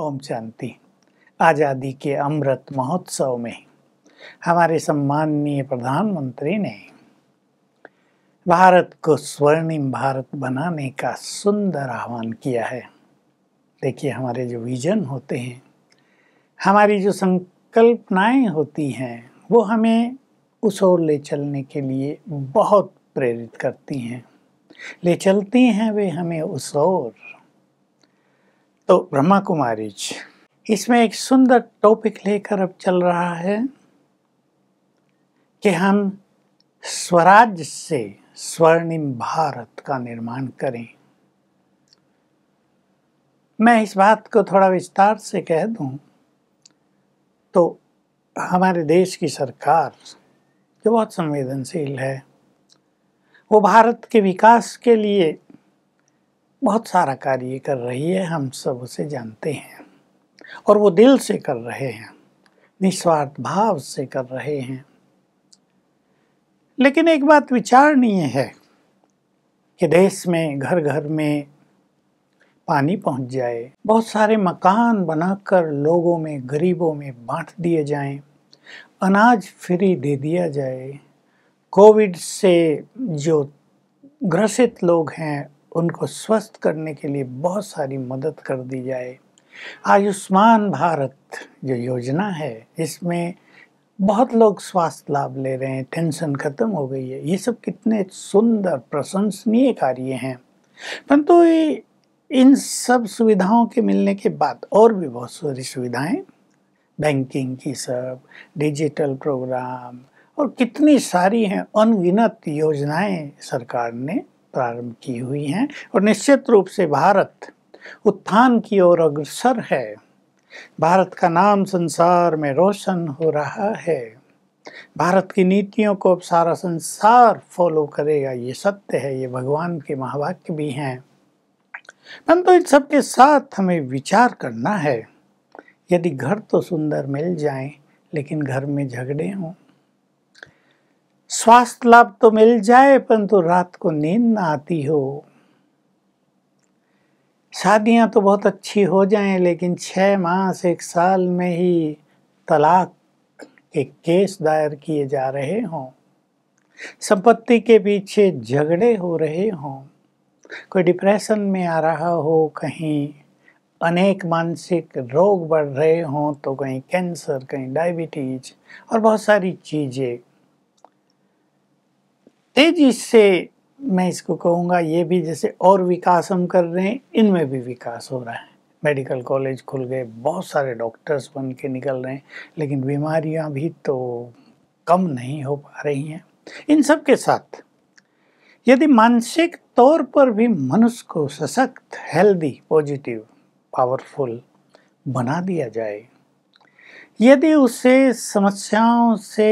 ओम शांति आज़ादी के अमृत महोत्सव में हमारे सम्माननीय प्रधानमंत्री ने भारत को स्वर्णिम भारत बनाने का सुंदर आह्वान किया है देखिए हमारे जो विजन होते हैं हमारी जो संकल्पनाएं होती हैं वो हमें उस ओर ले चलने के लिए बहुत प्रेरित करती हैं ले चलती हैं वे हमें उस ओर तो ब्रह्मा कुमारी इसमें एक सुंदर टॉपिक लेकर अब चल रहा है कि हम स्वराज से स्वर्णिम भारत का निर्माण करें मैं इस बात को थोड़ा विस्तार से कह दूं तो हमारे देश की सरकार जो बहुत संवेदनशील है वो भारत के विकास के लिए बहुत सारा कार्य कर रही है हम सब उसे जानते हैं और वो दिल से कर रहे हैं निस्वार्थ भाव से कर रहे हैं लेकिन एक बात विचारणीय है कि देश में घर घर में पानी पहुंच जाए बहुत सारे मकान बनाकर लोगों में गरीबों में बांट दिए जाएं, अनाज फ्री दे दिया जाए कोविड से जो ग्रसित लोग हैं उनको स्वस्थ करने के लिए बहुत सारी मदद कर दी जाए आयुष्मान भारत जो योजना है इसमें बहुत लोग स्वास्थ्य लाभ ले रहे हैं टेंशन खत्म हो गई है ये सब कितने सुंदर प्रशंसनीय कार्य हैं परंतु तो इन सब सुविधाओं के मिलने के बाद और भी बहुत सारी सुविधाएं बैंकिंग की सब डिजिटल प्रोग्राम और कितनी सारी हैं अनगिनत योजनाएं सरकार ने प्रारंभ की हुई हैं और निश्चित रूप से भारत उत्थान की ओर अग्रसर है भारत का नाम संसार में रोशन हो रहा है भारत की नीतियों को अब सारा संसार फॉलो करेगा ये सत्य है ये भगवान के महावाक्य भी हैं परंतु इन सब के साथ हमें विचार करना है यदि घर तो सुंदर मिल जाए लेकिन घर में झगड़े हों स्वास्थ्य लाभ तो मिल जाए परंतु रात को नींद ना आती हो शादियां तो बहुत अच्छी हो जाएं लेकिन छः मास एक साल में ही तलाक के केस दायर किए जा रहे हों संपत्ति के पीछे झगड़े हो रहे हों कोई डिप्रेशन में आ रहा हो कहीं अनेक मानसिक रोग बढ़ रहे हों तो कहीं कैंसर कहीं डायबिटीज और बहुत सारी चीज़ें तेजी से मैं इसको कहूँगा ये भी जैसे और विकास हम कर रहे हैं इनमें भी विकास हो रहा है मेडिकल कॉलेज खुल गए बहुत सारे डॉक्टर्स बन के निकल रहे हैं लेकिन बीमारियाँ भी तो कम नहीं हो पा रही हैं इन सब के साथ यदि मानसिक तौर पर भी मनुष्य को सशक्त हेल्दी पॉजिटिव पावरफुल बना दिया जाए यदि उसे समस्याओं से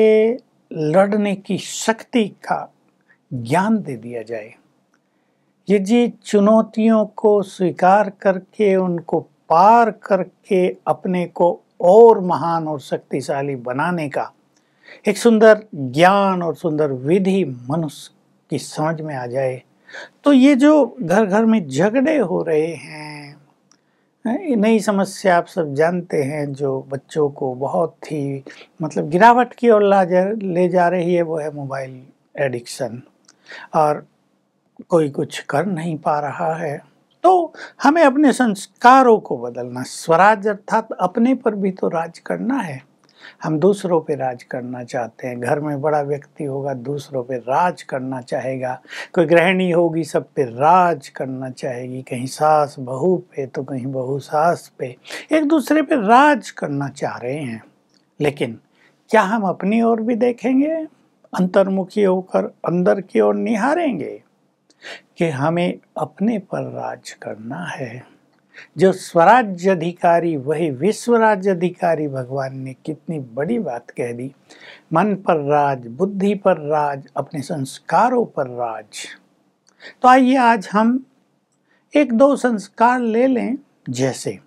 लड़ने की शक्ति का ज्ञान दे दिया जाए यदि चुनौतियों को स्वीकार करके उनको पार करके अपने को और महान और शक्तिशाली बनाने का एक सुंदर ज्ञान और सुंदर विधि मनुष्य की समझ में आ जाए तो ये जो घर घर में झगड़े हो रहे हैं नई समस्या आप सब जानते हैं जो बच्चों को बहुत ही मतलब गिरावट की ओर ला जा ले जा रही है वो है मोबाइल एडिक्शन और कोई कुछ कर नहीं पा रहा है तो हमें अपने संस्कारों को बदलना स्वराज अर्थात अपने पर भी तो राज करना है हम दूसरों पे राज करना चाहते हैं घर में बड़ा व्यक्ति होगा दूसरों पे राज करना चाहेगा कोई गृहिणी होगी सब पे राज करना चाहेगी कहीं सास बहू पे तो कहीं बहू सास पे एक दूसरे पे राज करना चाह रहे हैं लेकिन क्या हम अपनी ओर भी देखेंगे अंतर्मुखी होकर अंदर की ओर निहारेंगे कि हमें अपने पर राज करना है जो स्वराज्य अधिकारी वही विश्व राज्य अधिकारी भगवान ने कितनी बड़ी बात कह दी मन पर राज बुद्धि पर राज अपने संस्कारों पर राज तो आइए आज हम एक दो संस्कार ले लें जैसे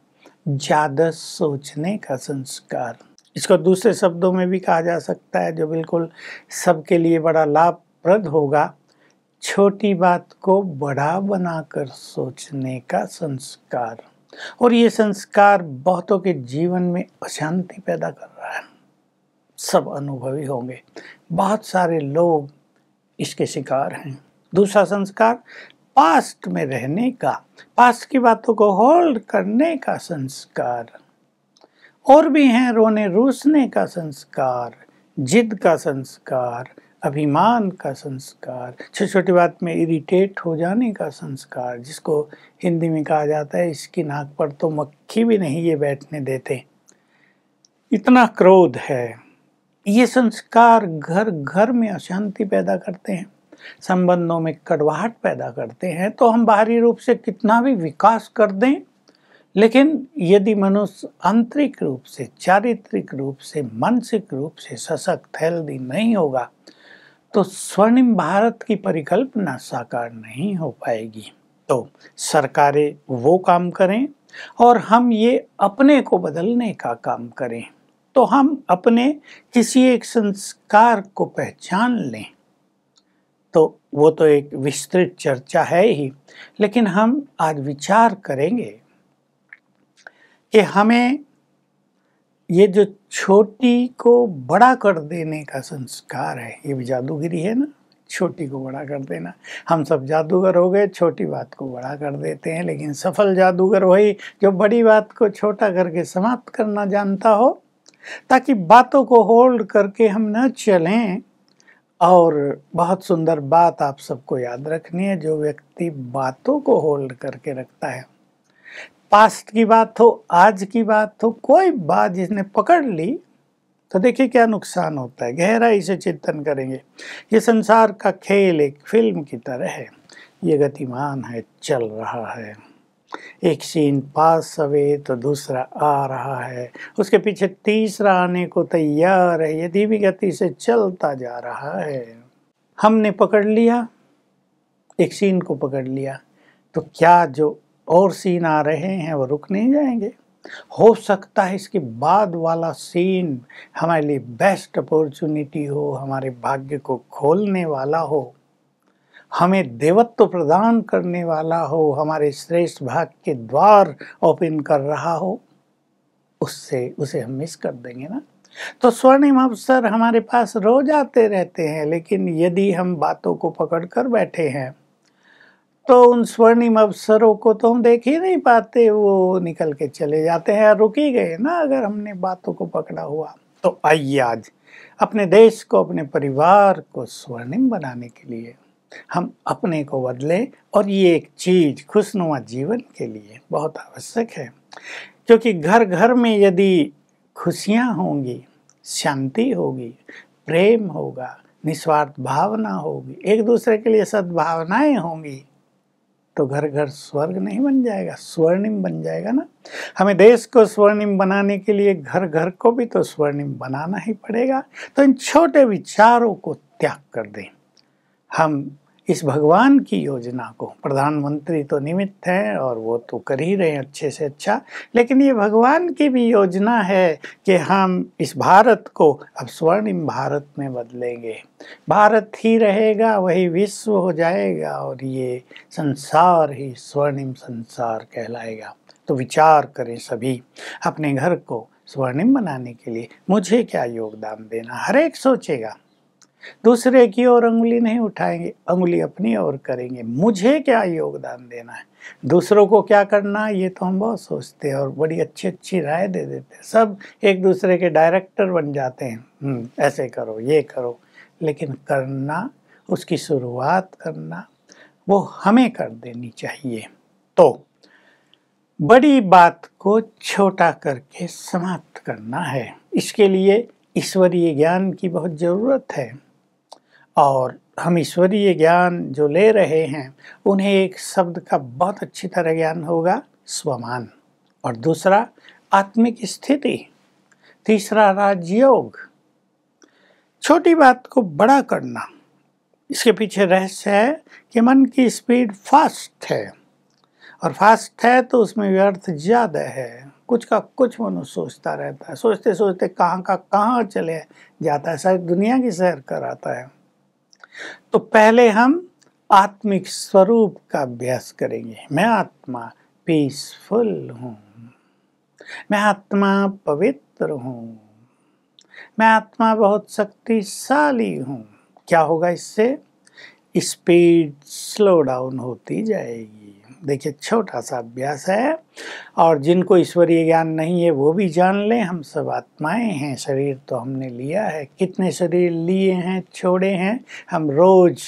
ज़्यादा सोचने का संस्कार इसको दूसरे शब्दों में भी कहा जा सकता है जो बिल्कुल सबके लिए बड़ा लाभप्रद होगा छोटी बात को बड़ा बनाकर सोचने का संस्कार और ये संस्कार बहुतों के जीवन में अशांति पैदा कर रहा है सब अनुभवी होंगे बहुत सारे लोग इसके शिकार हैं दूसरा संस्कार पास्ट में रहने का पास्ट की बातों को होल्ड करने का संस्कार और भी हैं रोने रोसने का संस्कार जिद का संस्कार अभिमान का संस्कार छोटी छोटी बात में इरिटेट हो जाने का संस्कार जिसको हिंदी में कहा जाता है इसकी नाक पर तो मक्खी भी नहीं ये बैठने देते इतना क्रोध है ये संस्कार घर घर में अशांति पैदा करते हैं संबंधों में कड़वाहट पैदा करते हैं तो हम बाहरी रूप से कितना भी विकास कर दें लेकिन यदि मनुष्य आंतरिक रूप से चारित्रिक रूप से मानसिक रूप से सशक्त हेल्दी नहीं होगा तो स्वर्णिम भारत की परिकल्पना साकार नहीं हो पाएगी तो सरकारें वो काम करें और हम ये अपने को बदलने का काम करें तो हम अपने किसी एक संस्कार को पहचान लें तो वो तो एक विस्तृत चर्चा है ही लेकिन हम आज विचार करेंगे कि हमें ये जो छोटी को बड़ा कर देने का संस्कार है ये भी जादूगिरी है ना छोटी को बड़ा कर देना हम सब जादूगर हो गए छोटी बात को बड़ा कर देते हैं लेकिन सफल जादूगर वही जो बड़ी बात को छोटा करके समाप्त करना जानता हो ताकि बातों को होल्ड करके हम न चलें और बहुत सुंदर बात आप सबको याद रखनी है जो व्यक्ति बातों को होल्ड करके रखता है पास्ट की बात हो आज की बात हो कोई बात जिसने पकड़ ली तो देखिए क्या नुकसान होता है गहराई से चिंतन करेंगे ये संसार का खेल एक फिल्म की तरह है ये गतिमान है चल रहा है एक सीन पास अवे तो दूसरा आ रहा है उसके पीछे तीसरा आने को तैयार है यदि भी गति से चलता जा रहा है हमने पकड़ लिया एक सीन को पकड़ लिया तो क्या जो और सीन आ रहे हैं वो रुक नहीं जाएंगे हो सकता है इसके बाद वाला सीन हमारे लिए बेस्ट अपॉर्चुनिटी हो हमारे भाग्य को खोलने वाला हो हमें देवत्व प्रदान करने वाला हो हमारे श्रेष्ठ भाग के द्वार ओपन कर रहा हो उससे उसे हम मिस कर देंगे ना तो स्वर्णिम अवसर हमारे पास रोज आते रहते हैं लेकिन यदि हम बातों को पकड़ कर बैठे हैं तो उन स्वर्णिम अवसरों को तो हम देख ही नहीं पाते वो निकल के चले जाते हैं रुक ही गए ना अगर हमने बातों को पकड़ा हुआ तो आइए आज अपने देश को अपने परिवार को स्वर्णिम बनाने के लिए हम अपने को बदले और ये एक चीज खुशनुमा जीवन के लिए बहुत आवश्यक है क्योंकि घर घर में यदि खुशियाँ होंगी शांति होगी प्रेम होगा निस्वार्थ भावना होगी एक दूसरे के लिए सद्भावनाएं होंगी तो घर घर स्वर्ग नहीं बन जाएगा स्वर्णिम बन जाएगा ना हमें देश को स्वर्णिम बनाने के लिए घर घर को भी तो स्वर्णिम बनाना ही पड़ेगा तो इन छोटे विचारों को त्याग कर दें हम इस भगवान की योजना को प्रधानमंत्री तो निमित्त हैं और वो तो कर ही रहे हैं अच्छे से अच्छा लेकिन ये भगवान की भी योजना है कि हम इस भारत को अब स्वर्णिम भारत में बदलेंगे भारत ही रहेगा वही विश्व हो जाएगा और ये संसार ही स्वर्णिम संसार कहलाएगा तो विचार करें सभी अपने घर को स्वर्णिम बनाने के लिए मुझे क्या योगदान देना हर एक सोचेगा दूसरे की ओर उंगली नहीं उठाएंगे उंगली अपनी ओर करेंगे मुझे क्या योगदान देना है दूसरों को क्या करना है ये तो हम बहुत सोचते हैं और बड़ी अच्छी अच्छी राय दे देते हैं सब एक दूसरे के डायरेक्टर बन जाते हैं हम्म, ऐसे करो ये करो लेकिन करना उसकी शुरुआत करना वो हमें कर देनी चाहिए तो बड़ी बात को छोटा करके समाप्त करना है इसके लिए ईश्वरीय ज्ञान की बहुत ज़रूरत है और हम ईश्वरीय ज्ञान जो ले रहे हैं उन्हें एक शब्द का बहुत अच्छी तरह ज्ञान होगा स्वमान और दूसरा आत्मिक स्थिति तीसरा राजयोग छोटी बात को बड़ा करना इसके पीछे रहस्य है कि मन की स्पीड फास्ट है और फास्ट है तो उसमें व्यर्थ ज़्यादा है कुछ का कुछ मनुष्य सोचता रहता है सोचते सोचते कहाँ का कहाँ चले जाता है सारी दुनिया की सैर कराता है तो पहले हम आत्मिक स्वरूप का अभ्यास करेंगे मैं आत्मा पीसफुल हूँ मैं आत्मा पवित्र हूँ मैं आत्मा बहुत शक्तिशाली हूँ क्या होगा इससे स्पीड स्लो डाउन होती जाएगी देखिए छोटा सा अभ्यास है और जिनको ईश्वरीय ज्ञान नहीं है वो भी जान लें हम सब आत्माएं हैं शरीर तो हमने लिया है कितने शरीर लिए हैं छोड़े हैं हम रोज़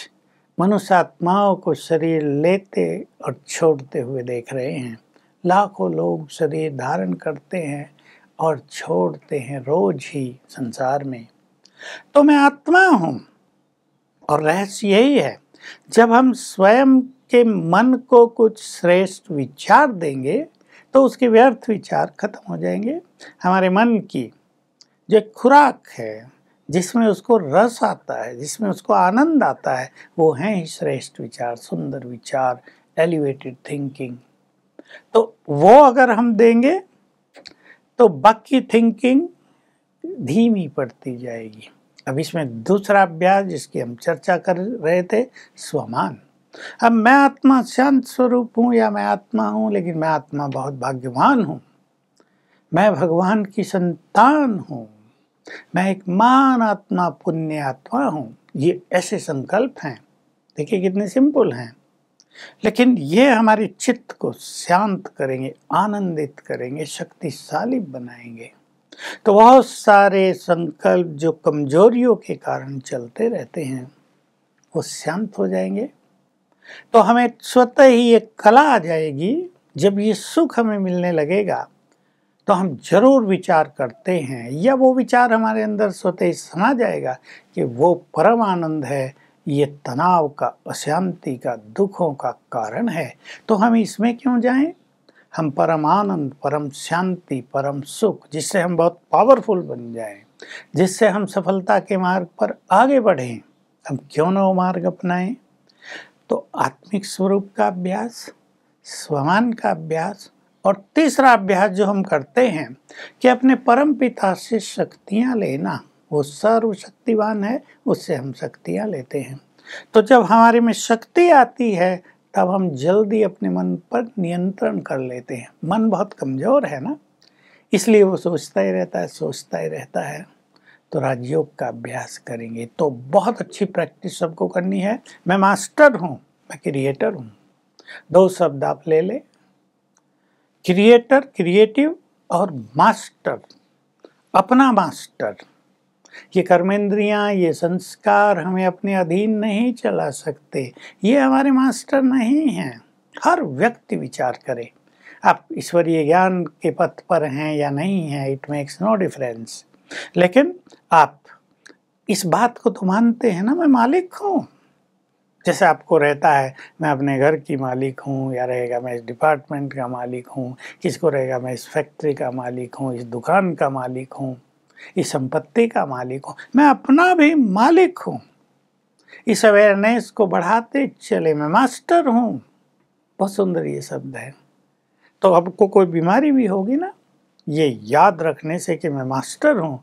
मनुष्य आत्माओं को शरीर लेते और छोड़ते हुए देख रहे हैं लाखों लोग शरीर धारण करते हैं और छोड़ते हैं रोज ही संसार में तो मैं आत्मा हूँ और रहस्य यही है जब हम स्वयं के मन को कुछ श्रेष्ठ विचार देंगे तो उसके व्यर्थ विचार खत्म हो जाएंगे हमारे मन की जो खुराक है जिसमें उसको रस आता है जिसमें उसको आनंद आता है वो हैं ही श्रेष्ठ विचार सुंदर विचार एलिवेटेड थिंकिंग तो वो अगर हम देंगे तो बाकी थिंकिंग धीमी पड़ती जाएगी अब इसमें दूसरा अभ्यास जिसकी हम चर्चा कर रहे थे स्वमान अब मैं आत्मा शांत स्वरूप हूँ या मैं आत्मा हूँ लेकिन मैं आत्मा बहुत भाग्यवान हूँ मैं भगवान की संतान हूँ मैं एक मान आत्मा पुण्य आत्मा हूँ ये ऐसे संकल्प हैं देखिए कितने सिंपल हैं लेकिन ये हमारे चित्त को शांत करेंगे आनंदित करेंगे शक्तिशाली बनाएंगे तो बहुत सारे संकल्प जो कमजोरियों के कारण चलते रहते हैं वो शांत हो जाएंगे तो हमें स्वतः ही एक कला आ जाएगी जब ये सुख हमें मिलने लगेगा तो हम जरूर विचार करते हैं या वो विचार हमारे अंदर स्वतः ही समा जाएगा कि वो परम आनंद है ये तनाव का अशांति का दुखों का कारण है तो हम इसमें क्यों जाएं हम परम आनंद परम शांति परम सुख जिससे हम बहुत पावरफुल बन जाए जिससे हम सफलता के मार्ग पर आगे बढ़ें हम क्यों ना वो मार्ग अपनाएं तो आत्मिक स्वरूप का अभ्यास स्वमान का अभ्यास और तीसरा अभ्यास जो हम करते हैं कि अपने परम पिता से शक्तियाँ लेना वो सर्वशक्तिवान है उससे हम शक्तियाँ लेते हैं तो जब हमारे में शक्ति आती है तब हम जल्दी अपने मन पर नियंत्रण कर लेते हैं मन बहुत कमज़ोर है ना इसलिए वो सोचता ही रहता है सोचता ही रहता है तो राजयोग का अभ्यास करेंगे तो बहुत अच्छी प्रैक्टिस सबको करनी है मैं मास्टर हूँ मैं क्रिएटर हूँ दो शब्द आप ले लें क्रिएटर क्रिएटिव और मास्टर अपना मास्टर ये कर्मेंद्रियाँ ये संस्कार हमें अपने अधीन नहीं चला सकते ये हमारे मास्टर नहीं हैं हर व्यक्ति विचार करे आप ईश्वरीय ज्ञान के पथ पर हैं या नहीं हैं इट मेक्स नो डिफरेंस लेकिन आप इस बात को तो मानते हैं ना मैं मालिक हूँ जैसे आपको रहता है मैं अपने घर की मालिक हूँ या रहेगा मैं इस डिपार्टमेंट का मालिक हूँ किसको रहेगा मैं इस फैक्ट्री का मालिक हूँ इस दुकान का मालिक हूँ इस संपत्ति का मालिक हूँ मैं अपना भी मालिक हूँ इस अवेयरनेस को बढ़ाते चले मैं मास्टर हूँ बहुत सुंदर ये शब्द है तो आपको कोई बीमारी भी होगी ना ये याद रखने से कि मैं मास्टर हूँ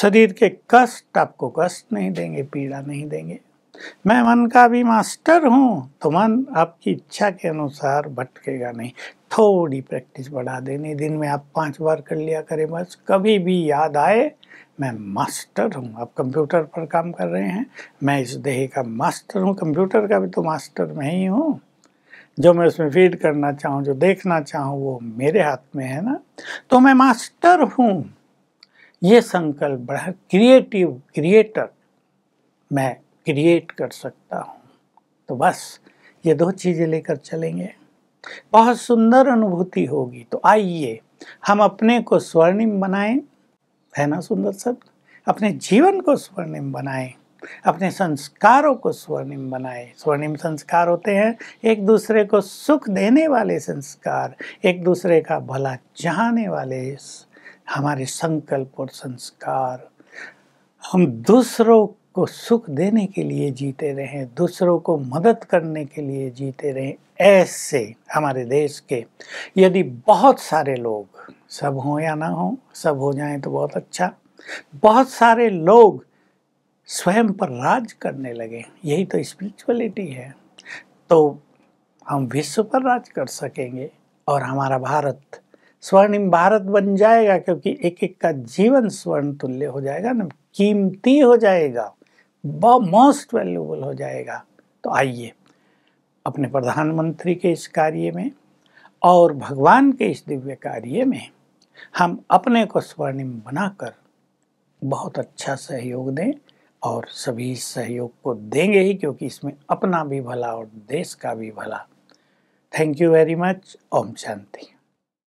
शरीर के कष्ट आपको कष्ट नहीं देंगे पीड़ा नहीं देंगे मैं मन का भी मास्टर हूँ तो मन आपकी इच्छा के अनुसार भटकेगा नहीं थोड़ी प्रैक्टिस बढ़ा देनी दिन में आप पांच बार कर लिया करें बस कभी भी याद आए मैं मास्टर हूँ आप कंप्यूटर पर काम कर रहे हैं मैं इस देह का मास्टर हूँ कंप्यूटर का भी तो मास्टर मैं ही हूँ जो मैं उसमें फीड करना चाहूँ जो देखना चाहूँ वो मेरे हाथ में है ना तो मैं मास्टर हूँ ये संकल्प बढ़ा क्रिएटिव क्रिएटर मैं क्रिएट कर सकता हूँ तो बस ये दो चीज़ें लेकर चलेंगे बहुत सुंदर अनुभूति होगी तो आइए हम अपने को स्वर्णिम बनाएं है ना सुंदर शब्द अपने जीवन को स्वर्णिम बनाएं अपने संस्कारों को स्वर्णिम बनाए स्वर्णिम संस्कार होते हैं एक दूसरे को सुख देने वाले संस्कार एक दूसरे का भला चाहने वाले हमारे संकल्प और संस्कार हम दूसरों को सुख देने के लिए जीते रहें दूसरों को मदद करने के लिए जीते रहें ऐसे हमारे देश के यदि बहुत सारे लोग सब हों या ना हो सब हो जाएं तो बहुत अच्छा बहुत सारे लोग स्वयं पर राज करने लगे यही तो स्पिरिचुअलिटी है तो हम विश्व पर राज कर सकेंगे और हमारा भारत स्वर्णिम भारत बन जाएगा क्योंकि एक एक का जीवन स्वर्ण तुल्य हो जाएगा ना कीमती हो जाएगा मोस्ट वैल्यूबल हो जाएगा तो आइए अपने प्रधानमंत्री के इस कार्य में और भगवान के इस दिव्य कार्य में हम अपने को स्वर्णिम बनाकर बहुत अच्छा सहयोग दें और सभी सहयोग को देंगे ही क्योंकि इसमें अपना भी भला और देश का भी भला थैंक यू वेरी मच ओम शांति